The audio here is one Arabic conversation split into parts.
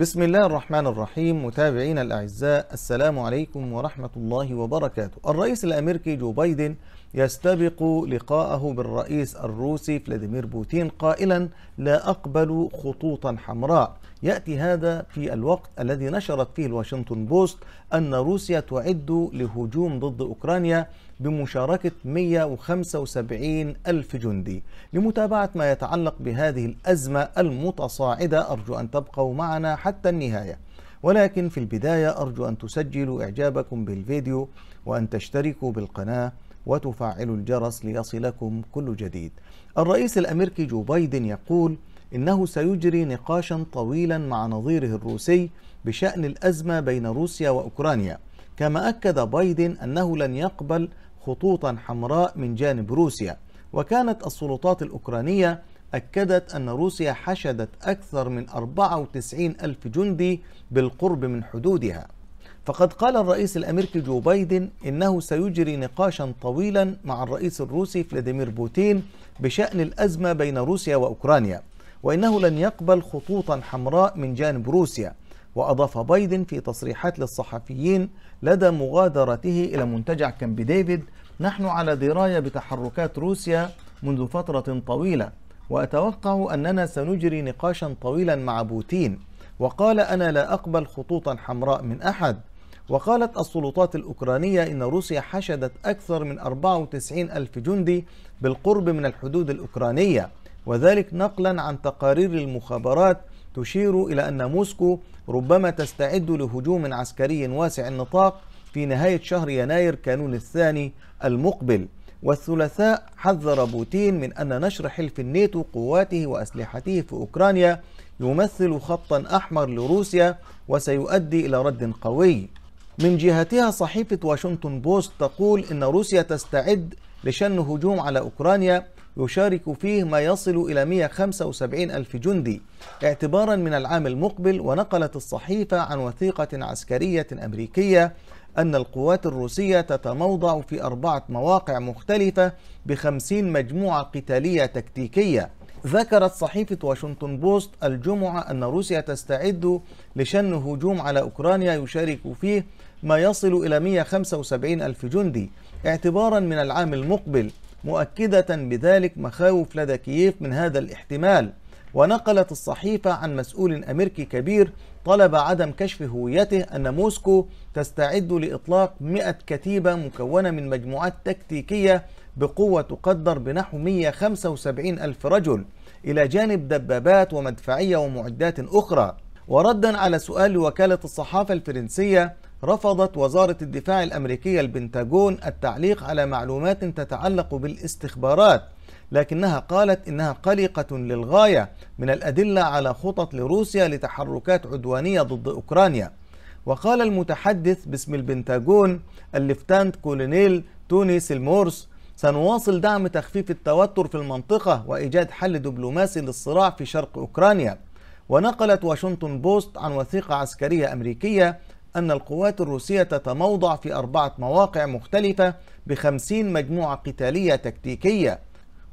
بسم الله الرحمن الرحيم متابعينا الأعزاء السلام عليكم ورحمة الله وبركاته الرئيس الأمريكي جو بايدن يستبق لقاءه بالرئيس الروسي فلاديمير بوتين قائلا لا أقبل خطوطا حمراء يأتي هذا في الوقت الذي نشرت فيه الواشنطن بوست أن روسيا تعد لهجوم ضد أوكرانيا بمشاركة 175 ألف جندي لمتابعة ما يتعلق بهذه الأزمة المتصاعدة أرجو أن تبقوا معنا حتى النهاية ولكن في البداية أرجو أن تسجلوا إعجابكم بالفيديو وأن تشتركوا بالقناة وتفعلوا الجرس ليصلكم كل جديد الرئيس الأمريكي جو بايدن يقول إنه سيجري نقاشا طويلا مع نظيره الروسي بشأن الأزمة بين روسيا وأوكرانيا كما أكد بايدن أنه لن يقبل خطوطا حمراء من جانب روسيا وكانت السلطات الأوكرانية أكدت أن روسيا حشدت أكثر من 94 ألف جندي بالقرب من حدودها فقد قال الرئيس الأمريكي جو بايدن إنه سيجري نقاشا طويلا مع الرئيس الروسي فلاديمير بوتين بشأن الأزمة بين روسيا وأوكرانيا وإنه لن يقبل خطوطا حمراء من جانب روسيا وأضاف بايدن في تصريحات للصحفيين لدى مغادرته إلى منتجع كامب ديفيد نحن على دراية بتحركات روسيا منذ فترة طويلة وأتوقع أننا سنجري نقاشا طويلا مع بوتين وقال أنا لا أقبل خطوطا حمراء من أحد وقالت السلطات الأوكرانية إن روسيا حشدت أكثر من 94 ألف جندي بالقرب من الحدود الأوكرانية وذلك نقلا عن تقارير المخابرات تشير إلى أن موسكو ربما تستعد لهجوم عسكري واسع النطاق في نهاية شهر يناير كانون الثاني المقبل والثلاثاء حذر بوتين من أن نشر حلف الناتو قواته وأسلحته في أوكرانيا يمثل خطا أحمر لروسيا وسيؤدي إلى رد قوي من جهتها صحيفة واشنطن بوست تقول إن روسيا تستعد لشن هجوم على أوكرانيا يشارك فيه ما يصل إلى 175 ألف جندي اعتبارا من العام المقبل ونقلت الصحيفة عن وثيقة عسكرية أمريكية أن القوات الروسية تتموضع في أربعة مواقع مختلفة بخمسين مجموعة قتالية تكتيكية ذكرت صحيفة واشنطن بوست الجمعة أن روسيا تستعد لشن هجوم على أوكرانيا يشارك فيه ما يصل إلى 175 ألف جندي اعتبارا من العام المقبل مؤكدة بذلك مخاوف لدى كييف من هذا الاحتمال ونقلت الصحيفة عن مسؤول أمريكي كبير طلب عدم كشف هويته أن موسكو تستعد لإطلاق 100 كتيبة مكونة من مجموعات تكتيكية بقوة تقدر بنحو 175 ألف رجل إلى جانب دبابات ومدفعية ومعدات أخرى وردا على سؤال وكالة الصحافة الفرنسية رفضت وزارة الدفاع الأمريكية البنتاجون التعليق على معلومات تتعلق بالاستخبارات لكنها قالت إنها قلقة للغاية من الأدلة على خطط لروسيا لتحركات عدوانية ضد أوكرانيا وقال المتحدث باسم البنتاجون الليفتانت كولونيل توني سيلمورس سنواصل دعم تخفيف التوتر في المنطقة وإيجاد حل دبلوماسي للصراع في شرق أوكرانيا ونقلت واشنطن بوست عن وثيقة عسكرية أمريكية أن القوات الروسية تتموضع في أربعة مواقع مختلفة بخمسين مجموعة قتالية تكتيكية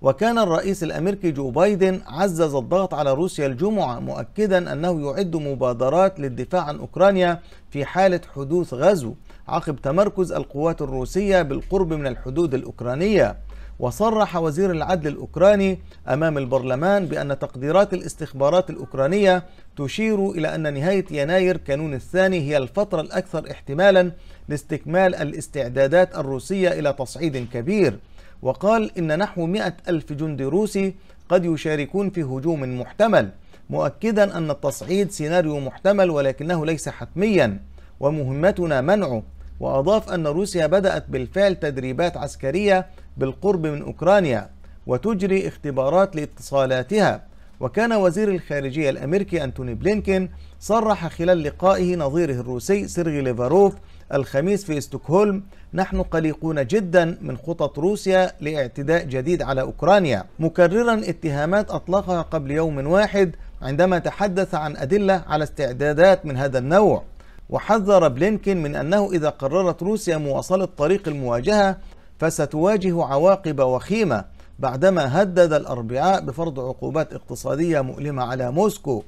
وكان الرئيس الأمريكي جو بايدن عزز الضغط على روسيا الجمعة مؤكدا أنه يعد مبادرات للدفاع عن أوكرانيا في حالة حدوث غزو عقب تمركز القوات الروسية بالقرب من الحدود الأوكرانية وصرح وزير العدل الأوكراني أمام البرلمان بأن تقديرات الاستخبارات الأوكرانية تشير إلى أن نهاية يناير كانون الثاني هي الفترة الأكثر احتمالا لاستكمال الاستعدادات الروسية إلى تصعيد كبير وقال إن نحو 100 ألف جندي روسي قد يشاركون في هجوم محتمل مؤكدا أن التصعيد سيناريو محتمل ولكنه ليس حتميا ومهمتنا منعه وأضاف أن روسيا بدأت بالفعل تدريبات عسكرية بالقرب من أوكرانيا وتجري اختبارات لاتصالاتها وكان وزير الخارجية الأمريكي أنتوني بلينكين صرح خلال لقائه نظيره الروسي سيرغي ليفاروف الخميس في استوكهولم نحن قلقون جدا من خطط روسيا لاعتداء جديد على أوكرانيا مكررا اتهامات أطلقها قبل يوم واحد عندما تحدث عن أدلة على استعدادات من هذا النوع وحذر بلينكين من أنه إذا قررت روسيا مواصلة طريق المواجهة فستواجه عواقب وخيمة بعدما هدد الأربعاء بفرض عقوبات اقتصادية مؤلمة على موسكو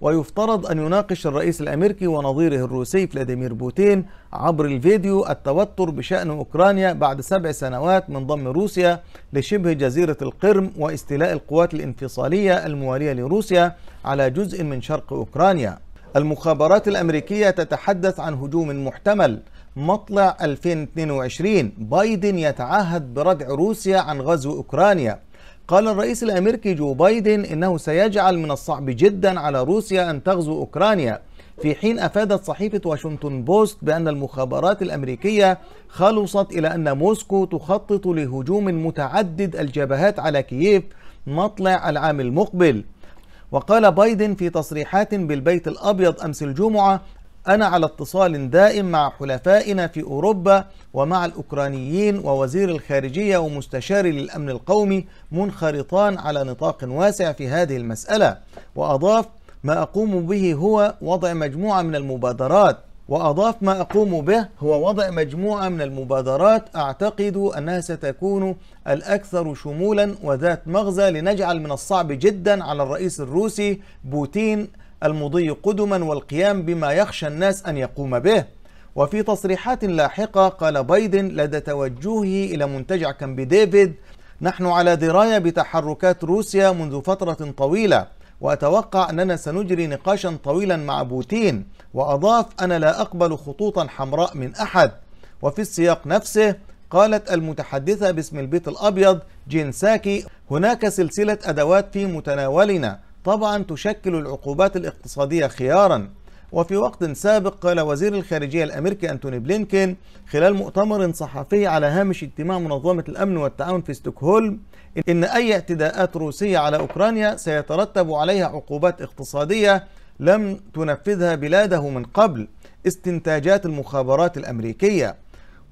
ويفترض أن يناقش الرئيس الأمريكي ونظيره الروسي فلاديمير بوتين عبر الفيديو التوتر بشأن أوكرانيا بعد سبع سنوات من ضم روسيا لشبه جزيرة القرم واستيلاء القوات الانفصالية الموالية لروسيا على جزء من شرق أوكرانيا المخابرات الأمريكية تتحدث عن هجوم محتمل مطلع 2022 بايدن يتعهد بردع روسيا عن غزو أوكرانيا قال الرئيس الأمريكي جو بايدن إنه سيجعل من الصعب جدا على روسيا أن تغزو أوكرانيا في حين أفادت صحيفة واشنطن بوست بأن المخابرات الأمريكية خلصت إلى أن موسكو تخطط لهجوم متعدد الجبهات على كييف مطلع العام المقبل وقال بايدن في تصريحات بالبيت الأبيض أمس الجمعة أنا على اتصال دائم مع حلفائنا في أوروبا ومع الأوكرانيين ووزير الخارجية ومستشاري للأمن القومي منخرطان على نطاق واسع في هذه المسألة وأضاف ما أقوم به هو وضع مجموعة من المبادرات وأضاف ما أقوم به هو وضع مجموعة من المبادرات أعتقد أنها ستكون الأكثر شمولا وذات مغزى لنجعل من الصعب جدا على الرئيس الروسي بوتين المضي قدما والقيام بما يخشى الناس أن يقوم به وفي تصريحات لاحقة قال بايدن لدى توجهه إلى منتجع كامب ديفيد نحن على دراية بتحركات روسيا منذ فترة طويلة وأتوقع أننا سنجري نقاشا طويلا مع بوتين وأضاف أنا لا أقبل خطوطا حمراء من أحد وفي السياق نفسه قالت المتحدثة باسم البيت الأبيض جين ساكي هناك سلسلة أدوات في متناولنا طبعا تشكل العقوبات الاقتصادية خيارا وفي وقت سابق قال وزير الخارجية الأمريكي أنتوني بلينكين خلال مؤتمر صحفي على هامش اجتماع منظمة الأمن والتعاون في ستوكهولم إن أي اعتداءات روسية على أوكرانيا سيترتب عليها عقوبات اقتصادية لم تنفذها بلاده من قبل استنتاجات المخابرات الأمريكية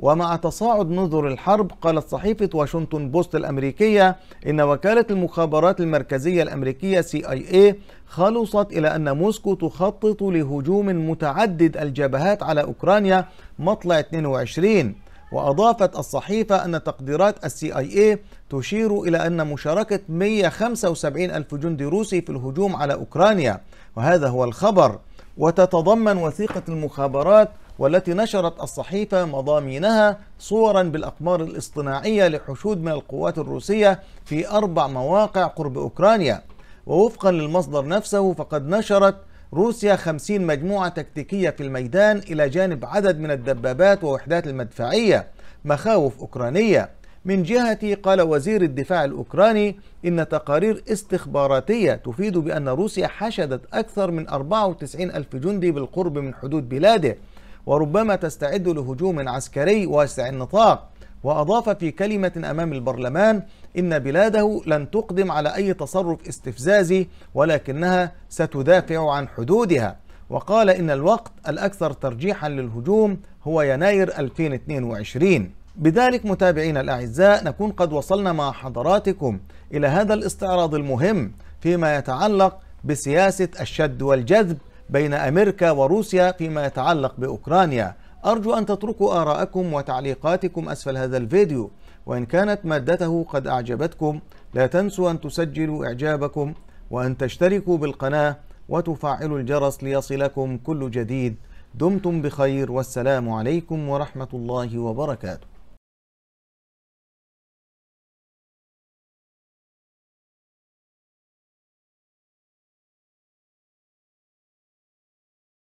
ومع تصاعد نذر الحرب قالت صحيفة واشنطن بوست الأمريكية إن وكالة المخابرات المركزية الأمريكية CIA إيه خلصت إلى أن موسكو تخطط لهجوم متعدد الجبهات على أوكرانيا مطلع 22 وأضافت الصحيفة أن تقديرات CIA إيه تشير إلى أن مشاركة 175 ألف جندي روسي في الهجوم على أوكرانيا وهذا هو الخبر وتتضمن وثيقة المخابرات والتي نشرت الصحيفة مضامينها صورا بالأقمار الاصطناعية لحشود من القوات الروسية في أربع مواقع قرب أوكرانيا ووفقا للمصدر نفسه فقد نشرت روسيا 50 مجموعة تكتيكية في الميدان إلى جانب عدد من الدبابات ووحدات المدفعية مخاوف أوكرانية من جهتي قال وزير الدفاع الأوكراني إن تقارير استخباراتية تفيد بأن روسيا حشدت أكثر من 94 ألف جندي بالقرب من حدود بلاده وربما تستعد لهجوم عسكري واسع النطاق وأضاف في كلمة أمام البرلمان إن بلاده لن تقدم على أي تصرف استفزازي ولكنها ستدافع عن حدودها وقال إن الوقت الأكثر ترجيحا للهجوم هو يناير 2022 بذلك متابعينا الأعزاء نكون قد وصلنا مع حضراتكم إلى هذا الاستعراض المهم فيما يتعلق بسياسة الشد والجذب بين أمريكا وروسيا فيما يتعلق بأوكرانيا أرجو أن تتركوا آراءكم وتعليقاتكم أسفل هذا الفيديو وإن كانت مادته قد أعجبتكم لا تنسوا أن تسجلوا إعجابكم وأن تشتركوا بالقناة وتفعلوا الجرس ليصلكم كل جديد دمتم بخير والسلام عليكم ورحمة الله وبركاته